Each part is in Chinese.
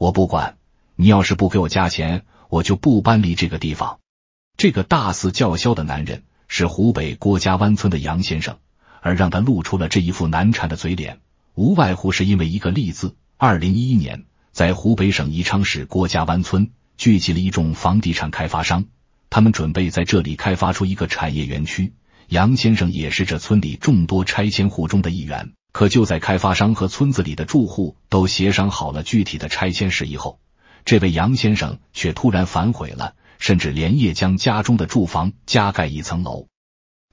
我不管，你要是不给我加钱，我就不搬离这个地方。这个大肆叫嚣的男人是湖北郭家湾村的杨先生，而让他露出了这一副难缠的嘴脸，无外乎是因为一个“利”字。二零一一年，在湖北省宜昌市郭家湾村聚集了一众房地产开发商，他们准备在这里开发出一个产业园区。杨先生也是这村里众多拆迁户中的一员。可就在开发商和村子里的住户都协商好了具体的拆迁事宜后，这位杨先生却突然反悔了，甚至连夜将家中的住房加盖一层楼，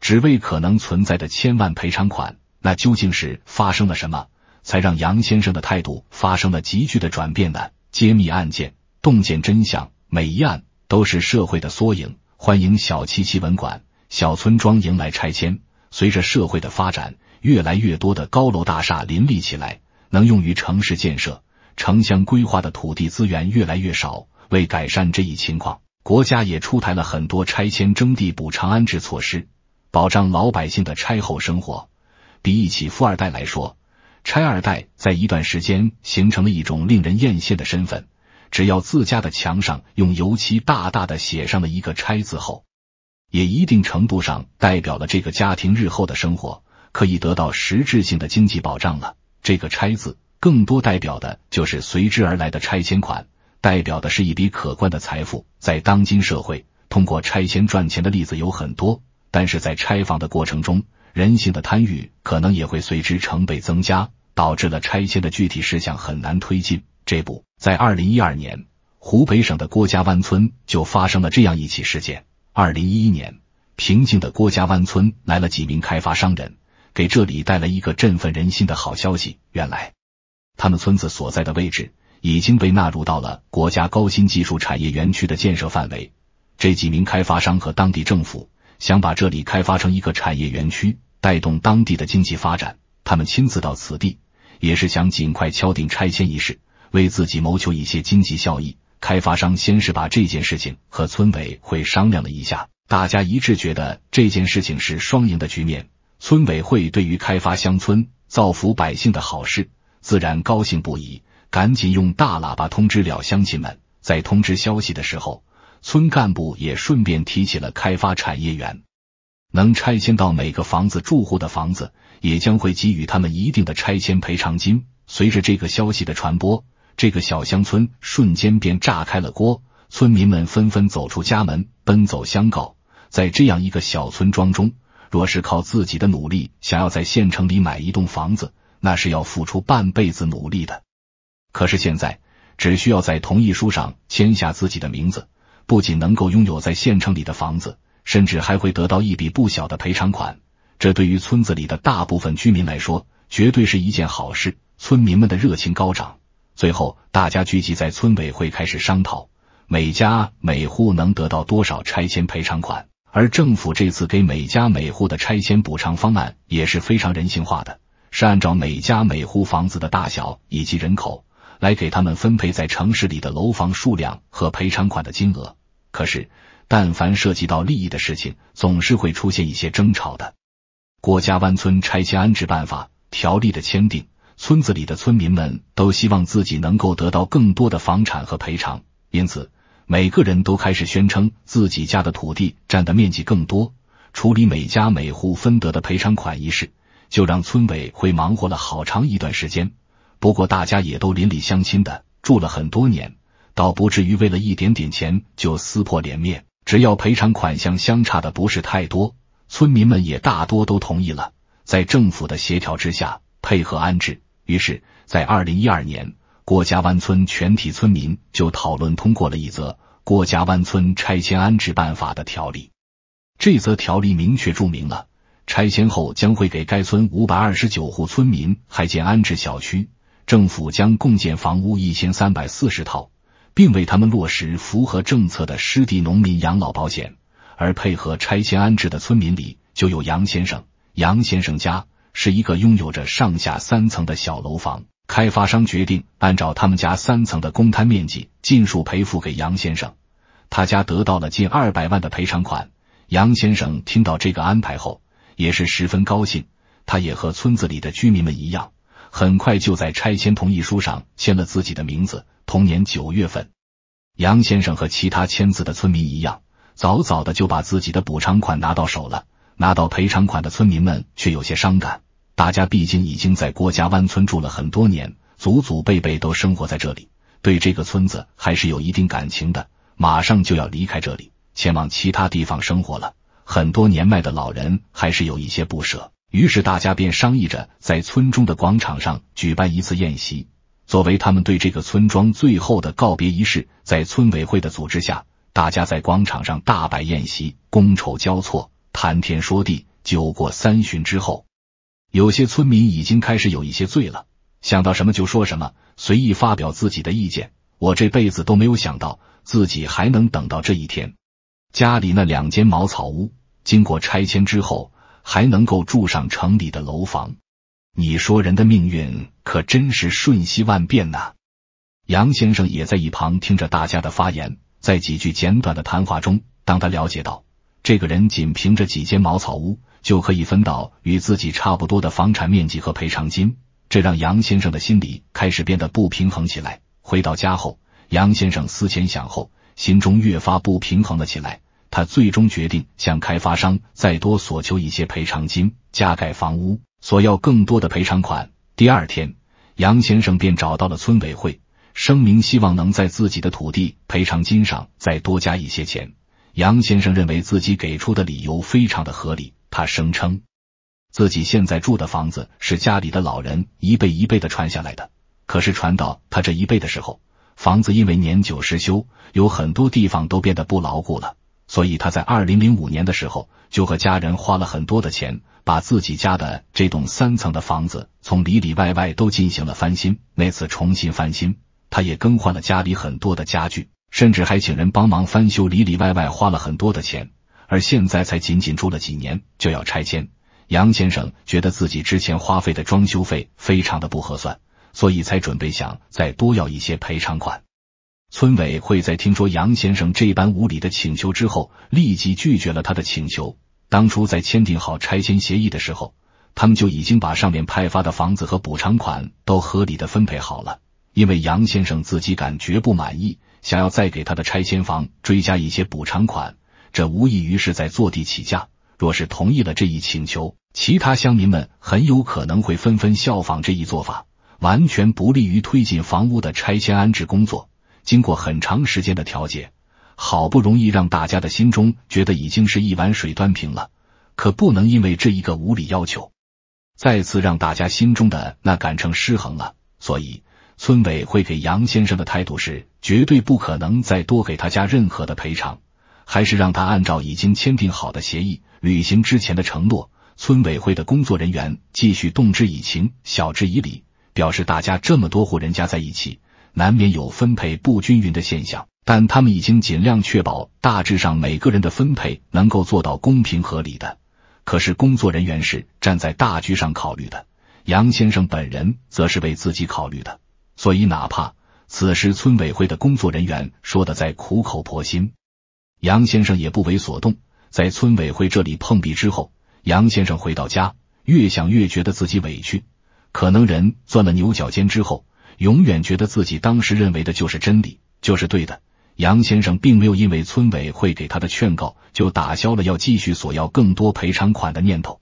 只为可能存在的千万赔偿款。那究竟是发生了什么，才让杨先生的态度发生了急剧的转变呢？揭秘案件，洞见真相，每一案都是社会的缩影。欢迎小七七文馆，小村庄迎来拆迁，随着社会的发展。越来越多的高楼大厦林立起来，能用于城市建设、城乡规划的土地资源越来越少。为改善这一情况，国家也出台了很多拆迁征地补偿安置措施，保障老百姓的拆后生活。比起富二代来说，拆二代在一段时间形成了一种令人艳羡的身份。只要自家的墙上用油漆大大的写上了一个“拆”字后，也一定程度上代表了这个家庭日后的生活。可以得到实质性的经济保障了。这个“拆”字，更多代表的就是随之而来的拆迁款，代表的是一笔可观的财富。在当今社会，通过拆迁赚钱的例子有很多，但是在拆房的过程中，人性的贪欲可能也会随之成倍增加，导致了拆迁的具体事项很难推进。这不，在二零一二年，湖北省的郭家湾村就发生了这样一起事件。二零一一年，平静的郭家湾村来了几名开发商人。给这里带来一个振奋人心的好消息。原来，他们村子所在的位置已经被纳入到了国家高新技术产业园区的建设范围。这几名开发商和当地政府想把这里开发成一个产业园区，带动当地的经济发展。他们亲自到此地，也是想尽快敲定拆迁一事，为自己谋求一些经济效益。开发商先是把这件事情和村委会商量了一下，大家一致觉得这件事情是双赢的局面。村委会对于开发乡村、造福百姓的好事，自然高兴不已，赶紧用大喇叭通知了乡亲们。在通知消息的时候，村干部也顺便提起了开发产业园，能拆迁到每个房子住户的房子，也将会给予他们一定的拆迁赔偿金。随着这个消息的传播，这个小乡村瞬间便炸开了锅，村民们纷纷走出家门，奔走相告。在这样一个小村庄中。若是靠自己的努力想要在县城里买一栋房子，那是要付出半辈子努力的。可是现在只需要在同意书上签下自己的名字，不仅能够拥有在县城里的房子，甚至还会得到一笔不小的赔偿款。这对于村子里的大部分居民来说，绝对是一件好事。村民们的热情高涨，最后大家聚集在村委会开始商讨，每家每户能得到多少拆迁赔偿款。而政府这次给每家每户的拆迁补偿方案也是非常人性化的，是按照每家每户房子的大小以及人口来给他们分配在城市里的楼房数量和赔偿款的金额。可是，但凡涉及到利益的事情，总是会出现一些争吵的。郭家湾村拆迁安置办法条例的签订，村子里的村民们都希望自己能够得到更多的房产和赔偿，因此。每个人都开始宣称自己家的土地占的面积更多，处理每家每户分得的赔偿款一事，就让村委会忙活了好长一段时间。不过大家也都邻里相亲的，住了很多年，倒不至于为了一点点钱就撕破脸面。只要赔偿款项相差的不是太多，村民们也大多都同意了。在政府的协调之下，配合安置，于是，在二零一二年。郭家湾村全体村民就讨论通过了一则《郭家湾村拆迁安置办法》的条例。这则条例明确注明了，拆迁后将会给该村五百二十九户村民还建安置小区，政府将共建房屋一千三百四十套，并为他们落实符合政策的失地农民养老保险。而配合拆迁安置的村民里，就有杨先生。杨先生家是一个拥有着上下三层的小楼房。开发商决定按照他们家三层的公摊面积，尽数赔付给杨先生。他家得到了近二百万的赔偿款。杨先生听到这个安排后，也是十分高兴。他也和村子里的居民们一样，很快就在拆迁同意书上签了自己的名字。同年九月份，杨先生和其他签字的村民一样，早早的就把自己的补偿款拿到手了。拿到赔偿款的村民们却有些伤感。大家毕竟已经在郭家湾村住了很多年，祖祖辈辈都生活在这里，对这个村子还是有一定感情的。马上就要离开这里，前往其他地方生活了，很多年迈的老人还是有一些不舍。于是大家便商议着在村中的广场上举办一次宴席，作为他们对这个村庄最后的告别仪式。在村委会的组织下，大家在广场上大摆宴席，觥筹交错，谈天说地。酒过三巡之后。有些村民已经开始有一些醉了，想到什么就说什么，随意发表自己的意见。我这辈子都没有想到自己还能等到这一天。家里那两间茅草屋，经过拆迁之后，还能够住上城里的楼房。你说人的命运可真是瞬息万变呐！杨先生也在一旁听着大家的发言，在几句简短的谈话中，当他了解到。这个人仅凭着几间茅草屋就可以分到与自己差不多的房产面积和赔偿金，这让杨先生的心里开始变得不平衡起来。回到家后，杨先生思前想后，心中越发不平衡了起来。他最终决定向开发商再多索求一些赔偿金，加盖房屋，索要更多的赔偿款。第二天，杨先生便找到了村委会，声明希望能在自己的土地赔偿金上再多加一些钱。杨先生认为自己给出的理由非常的合理，他声称自己现在住的房子是家里的老人一辈一辈的传下来的。可是传到他这一辈的时候，房子因为年久失修，有很多地方都变得不牢固了，所以他在二零零五年的时候就和家人花了很多的钱，把自己家的这栋三层的房子从里里外外都进行了翻新。那次重新翻新，他也更换了家里很多的家具。甚至还请人帮忙翻修，里里外外花了很多的钱，而现在才仅仅住了几年就要拆迁。杨先生觉得自己之前花费的装修费非常的不合算，所以才准备想再多要一些赔偿款。村委会在听说杨先生这般无理的请求之后，立即拒绝了他的请求。当初在签订好拆迁协议的时候，他们就已经把上面派发的房子和补偿款都合理的分配好了，因为杨先生自己感觉不满意。想要再给他的拆迁房追加一些补偿款，这无异于是在坐地起价。若是同意了这一请求，其他乡民们很有可能会纷纷效仿这一做法，完全不利于推进房屋的拆迁安置工作。经过很长时间的调解，好不容易让大家的心中觉得已经是一碗水端平了，可不能因为这一个无理要求，再次让大家心中的那杆秤失衡了。所以村委会给杨先生的态度是。绝对不可能再多给他家任何的赔偿，还是让他按照已经签订好的协议履行之前的承诺。村委会的工作人员继续动之以情，晓之以理，表示大家这么多户人家在一起，难免有分配不均匀的现象，但他们已经尽量确保大致上每个人的分配能够做到公平合理的。可是工作人员是站在大局上考虑的，杨先生本人则是为自己考虑的，所以哪怕。此时，村委会的工作人员说的在苦口婆心，杨先生也不为所动。在村委会这里碰壁之后，杨先生回到家，越想越觉得自己委屈。可能人钻了牛角尖之后，永远觉得自己当时认为的就是真理，就是对的。杨先生并没有因为村委会给他的劝告，就打消了要继续索要更多赔偿款的念头。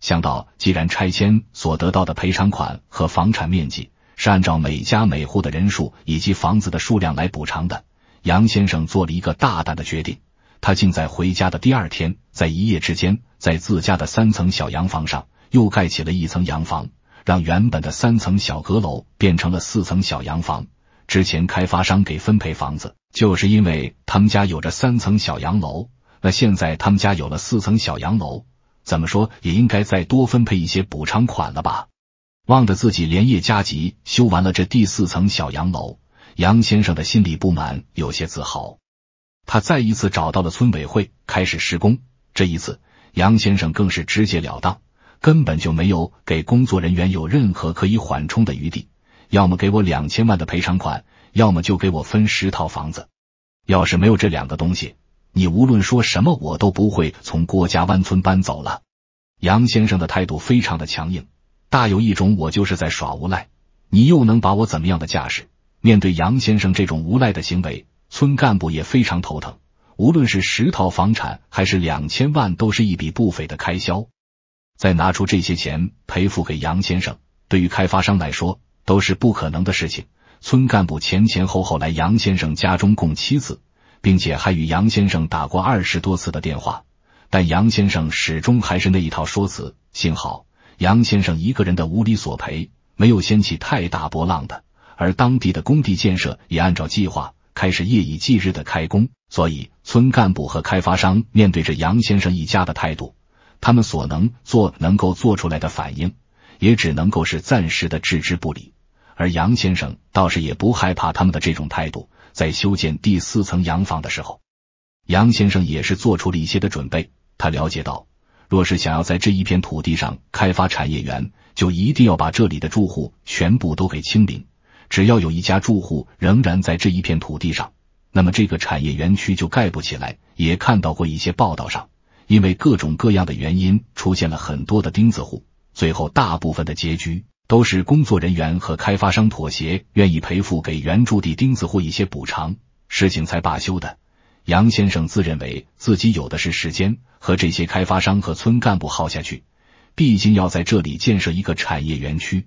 想到既然拆迁所得到的赔偿款和房产面积。是按照每家每户的人数以及房子的数量来补偿的。杨先生做了一个大胆的决定，他竟在回家的第二天，在一夜之间，在自家的三层小洋房上又盖起了一层洋房，让原本的三层小阁楼变成了四层小洋房。之前开发商给分配房子，就是因为他们家有着三层小洋楼，那现在他们家有了四层小洋楼，怎么说也应该再多分配一些补偿款了吧？望着自己连夜加急修完了这第四层小洋楼，杨先生的心里不满，有些自豪。他再一次找到了村委会，开始施工。这一次，杨先生更是直截了当，根本就没有给工作人员有任何可以缓冲的余地。要么给我两千万的赔偿款，要么就给我分十套房子。要是没有这两个东西，你无论说什么，我都不会从郭家湾村搬走了。杨先生的态度非常的强硬。大有一种我就是在耍无赖，你又能把我怎么样的架势？面对杨先生这种无赖的行为，村干部也非常头疼。无论是十套房产还是两千万，都是一笔不菲的开销。再拿出这些钱赔付给杨先生，对于开发商来说都是不可能的事情。村干部前前后后来杨先生家中共七次，并且还与杨先生打过二十多次的电话，但杨先生始终还是那一套说辞。幸好。杨先生一个人的无理索赔没有掀起太大波浪的，而当地的工地建设也按照计划开始夜以继日的开工，所以村干部和开发商面对着杨先生一家的态度，他们所能做、能够做出来的反应，也只能够是暂时的置之不理。而杨先生倒是也不害怕他们的这种态度，在修建第四层洋房的时候，杨先生也是做出了一些的准备。他了解到。若是想要在这一片土地上开发产业园，就一定要把这里的住户全部都给清零。只要有一家住户仍然在这一片土地上，那么这个产业园区就盖不起来。也看到过一些报道上，因为各种各样的原因，出现了很多的钉子户，最后大部分的结局都是工作人员和开发商妥协，愿意赔付给原住地钉子户一些补偿，事情才罢休的。杨先生自认为自己有的是时间和这些开发商和村干部耗下去，毕竟要在这里建设一个产业园区，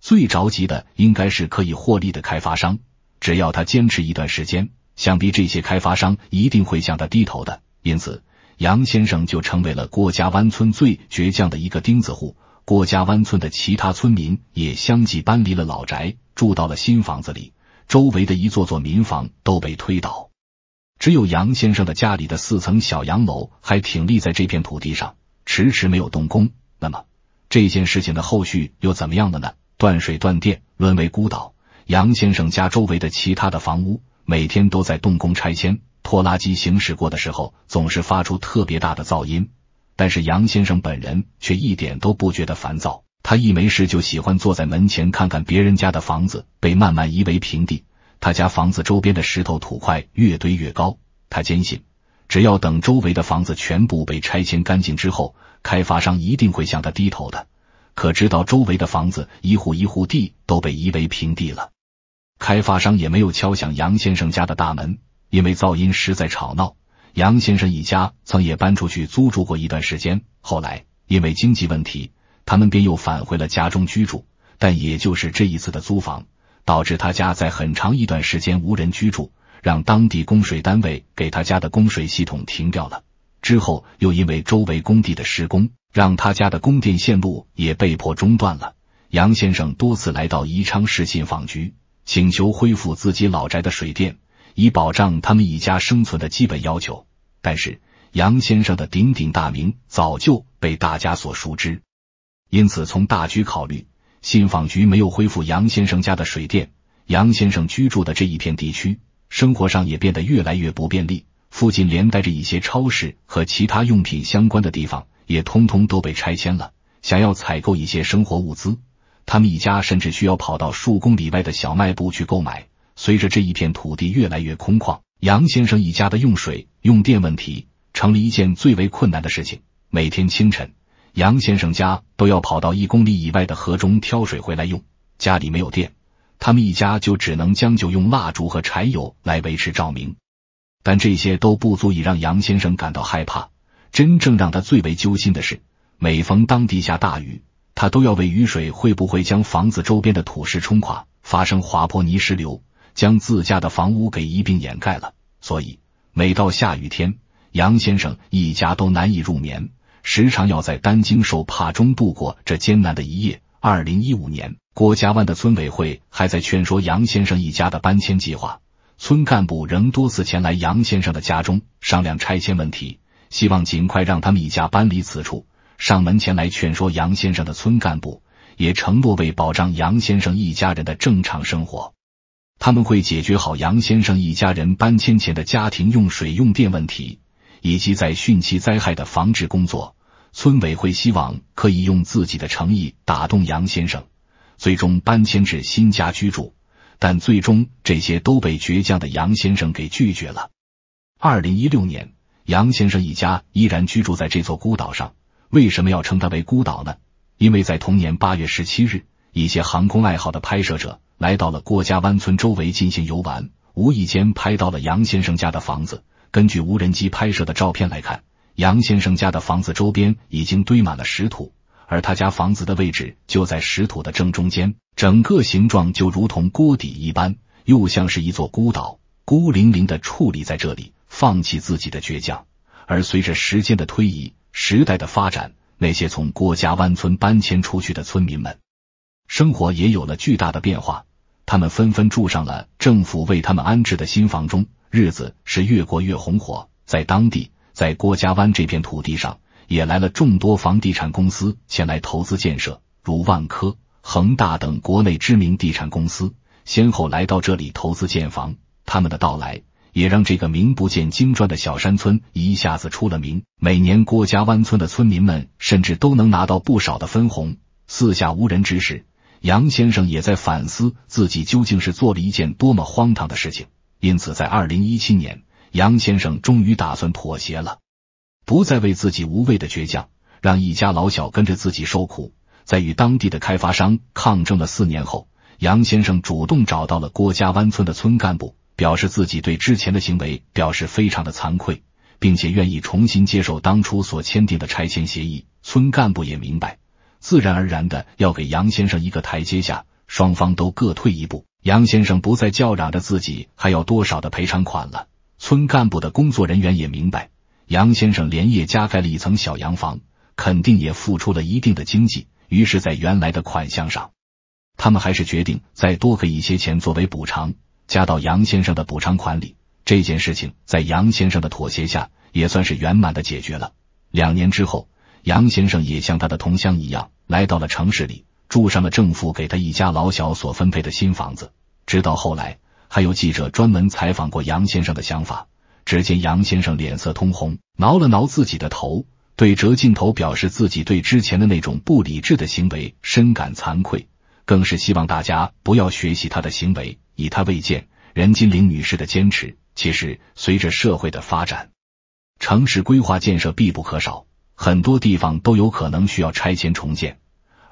最着急的应该是可以获利的开发商。只要他坚持一段时间，想必这些开发商一定会向他低头的。因此，杨先生就成为了郭家湾村最倔强的一个钉子户。郭家湾村的其他村民也相继搬离了老宅，住到了新房子里，周围的一座座民房都被推倒。只有杨先生的家里的四层小洋楼还挺立在这片土地上，迟迟没有动工。那么这件事情的后续又怎么样的呢？断水断电，沦为孤岛。杨先生家周围的其他的房屋每天都在动工拆迁，拖拉机行驶过的时候总是发出特别大的噪音，但是杨先生本人却一点都不觉得烦躁。他一没事就喜欢坐在门前看看别人家的房子被慢慢夷为平地。他家房子周边的石头土块越堆越高，他坚信，只要等周围的房子全部被拆迁干净之后，开发商一定会向他低头的。可直到周围的房子一户一户地都被夷为平地了，开发商也没有敲响杨先生家的大门，因为噪音实在吵闹。杨先生一家曾也搬出去租住过一段时间，后来因为经济问题，他们便又返回了家中居住。但也就是这一次的租房。导致他家在很长一段时间无人居住，让当地供水单位给他家的供水系统停掉了。之后又因为周围工地的施工，让他家的供电线路也被迫中断了。杨先生多次来到宜昌市信访局，请求恢复自己老宅的水电，以保障他们一家生存的基本要求。但是杨先生的鼎鼎大名早就被大家所熟知，因此从大局考虑。信访局没有恢复杨先生家的水电，杨先生居住的这一片地区，生活上也变得越来越不便利。附近连带着一些超市和其他用品相关的地方，也通通都被拆迁了。想要采购一些生活物资，他们一家甚至需要跑到数公里外的小卖部去购买。随着这一片土地越来越空旷，杨先生一家的用水用电问题，成了一件最为困难的事情。每天清晨。杨先生家都要跑到一公里以外的河中挑水回来用，家里没有电，他们一家就只能将就用蜡烛和柴油来维持照明。但这些都不足以让杨先生感到害怕。真正让他最为揪心的是，每逢当地下大雨，他都要为雨水会不会将房子周边的土石冲垮，发生滑坡泥石流，将自家的房屋给一并掩盖了。所以，每到下雨天，杨先生一家都难以入眠。时常要在担惊受怕中度过这艰难的一夜。二零一五年，郭家湾的村委会还在劝说杨先生一家的搬迁计划，村干部仍多次前来杨先生的家中商量拆迁问题，希望尽快让他们一家搬离此处。上门前来劝说杨先生的村干部也承诺，为保障杨先生一家人的正常生活，他们会解决好杨先生一家人搬迁前的家庭用水用电问题。以及在汛期灾害的防治工作，村委会希望可以用自己的诚意打动杨先生，最终搬迁至新家居住。但最终这些都被倔强的杨先生给拒绝了。二零一六年，杨先生一家依然居住在这座孤岛上。为什么要称它为孤岛呢？因为在同年八月十七日，一些航空爱好的拍摄者来到了郭家湾村周围进行游玩，无意间拍到了杨先生家的房子。根据无人机拍摄的照片来看，杨先生家的房子周边已经堆满了石土，而他家房子的位置就在石土的正中间，整个形状就如同锅底一般，又像是一座孤岛，孤零零的矗立在这里，放弃自己的倔强。而随着时间的推移，时代的发展，那些从郭家湾村搬迁出去的村民们，生活也有了巨大的变化，他们纷纷住上了政府为他们安置的新房中。日子是越过越红火，在当地，在郭家湾这片土地上，也来了众多房地产公司前来投资建设，如万科、恒大等国内知名地产公司，先后来到这里投资建房。他们的到来，也让这个名不见经传的小山村一下子出了名。每年郭家湾村的村民们甚至都能拿到不少的分红。四下无人之时，杨先生也在反思自己究竟是做了一件多么荒唐的事情。因此，在二零一七年，杨先生终于打算妥协了，不再为自己无谓的倔强让一家老小跟着自己受苦。在与当地的开发商抗争了四年后，杨先生主动找到了郭家湾村的村干部，表示自己对之前的行为表示非常的惭愧，并且愿意重新接受当初所签订的拆迁协议。村干部也明白，自然而然的要给杨先生一个台阶下，双方都各退一步。杨先生不再叫嚷着自己还要多少的赔偿款了。村干部的工作人员也明白，杨先生连夜加盖了一层小洋房，肯定也付出了一定的经济。于是，在原来的款项上，他们还是决定再多给一些钱作为补偿，加到杨先生的补偿款里。这件事情在杨先生的妥协下，也算是圆满的解决了。两年之后，杨先生也像他的同乡一样，来到了城市里。住上了政府给他一家老小所分配的新房子。直到后来，还有记者专门采访过杨先生的想法。只见杨先生脸色通红，挠了挠自己的头，对折镜头表示自己对之前的那种不理智的行为深感惭愧，更是希望大家不要学习他的行为。以他为鉴。任金玲女士的坚持，其实随着社会的发展，城市规划建设必不可少，很多地方都有可能需要拆迁重建。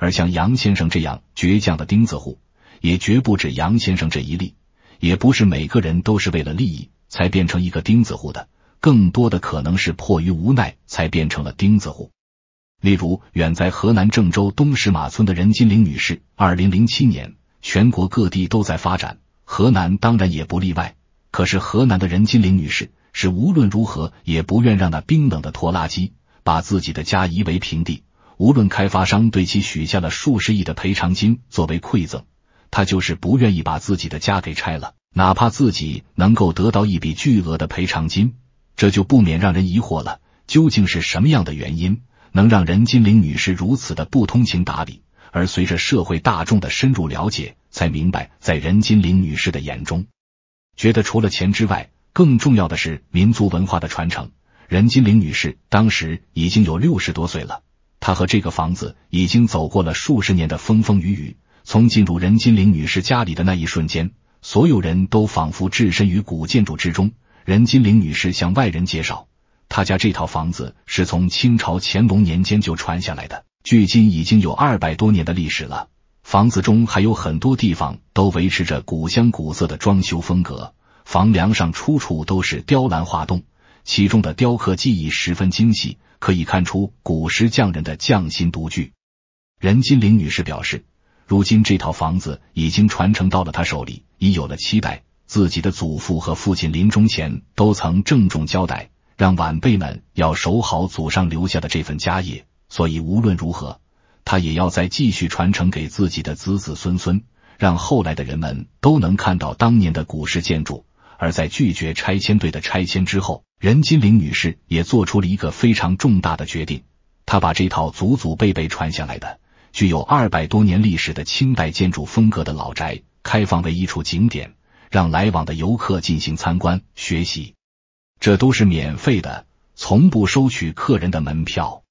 而像杨先生这样倔强的钉子户，也绝不止杨先生这一例。也不是每个人都是为了利益才变成一个钉子户的，更多的可能是迫于无奈才变成了钉子户。例如，远在河南郑州东石马村的任金玲女士，二零零七年，全国各地都在发展，河南当然也不例外。可是，河南的任金玲女士是无论如何也不愿让那冰冷的拖拉机把自己的家夷为平地。无论开发商对其许下了数十亿的赔偿金作为馈赠，他就是不愿意把自己的家给拆了，哪怕自己能够得到一笔巨额的赔偿金，这就不免让人疑惑了。究竟是什么样的原因能让任金玲女士如此的不通情达理？而随着社会大众的深入了解，才明白，在任金玲女士的眼中，觉得除了钱之外，更重要的是民族文化的传承。任金玲女士当时已经有六十多岁了。他和这个房子已经走过了数十年的风风雨雨。从进入任金玲女士家里的那一瞬间，所有人都仿佛置身于古建筑之中。任金玲女士向外人介绍，她家这套房子是从清朝乾隆年间就传下来的，距今已经有二百多年的历史了。房子中还有很多地方都维持着古香古色的装修风格，房梁上处处都是雕栏画栋。其中的雕刻技艺十分精细，可以看出古时匠人的匠心独具。任金玲女士表示，如今这套房子已经传承到了她手里，已有了期待。自己的祖父和父亲临终前都曾郑重交代，让晚辈们要守好祖上留下的这份家业。所以无论如何，他也要再继续传承给自己的子子孙孙，让后来的人们都能看到当年的古式建筑。而在拒绝拆迁队的拆迁之后。任金玲女士也做出了一个非常重大的决定，她把这套祖祖辈辈传下来的、具有二百多年历史的清代建筑风格的老宅开放为一处景点，让来往的游客进行参观学习。这都是免费的，从不收取客人的门票。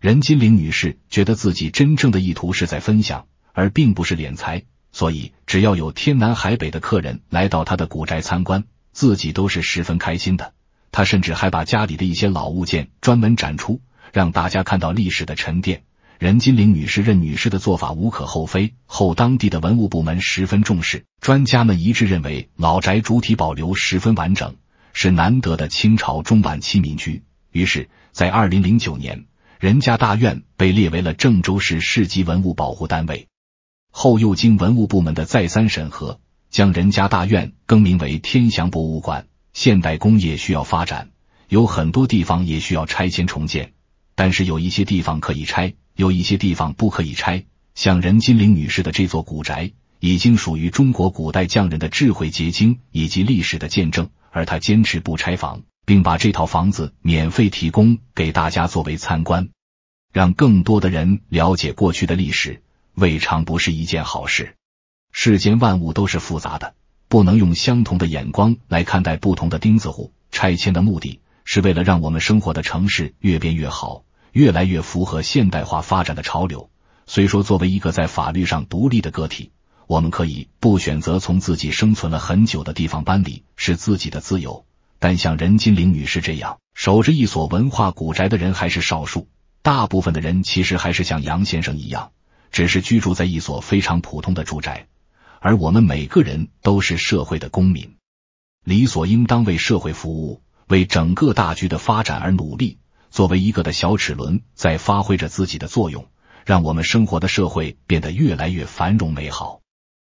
任金玲女士觉得自己真正的意图是在分享，而并不是敛财，所以只要有天南海北的客人来到她的古宅参观，自己都是十分开心的。他甚至还把家里的一些老物件专门展出，让大家看到历史的沉淀。任金玲女士任女士的做法无可厚非。后当地的文物部门十分重视，专家们一致认为老宅主体保留十分完整，是难得的清朝中晚期民居。于是，在二零零九年，任家大院被列为了郑州市市级文物保护单位。后又经文物部门的再三审核，将任家大院更名为天祥博物馆。现代工业需要发展，有很多地方也需要拆迁重建，但是有一些地方可以拆，有一些地方不可以拆。像任金玲女士的这座古宅，已经属于中国古代匠人的智慧结晶以及历史的见证，而她坚持不拆房，并把这套房子免费提供给大家作为参观，让更多的人了解过去的历史，未尝不是一件好事。世间万物都是复杂的。不能用相同的眼光来看待不同的钉子户。拆迁的目的是为了让我们生活的城市越变越好，越来越符合现代化发展的潮流。虽说作为一个在法律上独立的个体，我们可以不选择从自己生存了很久的地方搬离，是自己的自由。但像任金玲女士这样守着一所文化古宅的人还是少数，大部分的人其实还是像杨先生一样，只是居住在一所非常普通的住宅。而我们每个人都是社会的公民，理所应当为社会服务，为整个大局的发展而努力。作为一个的小齿轮，在发挥着自己的作用，让我们生活的社会变得越来越繁荣美好。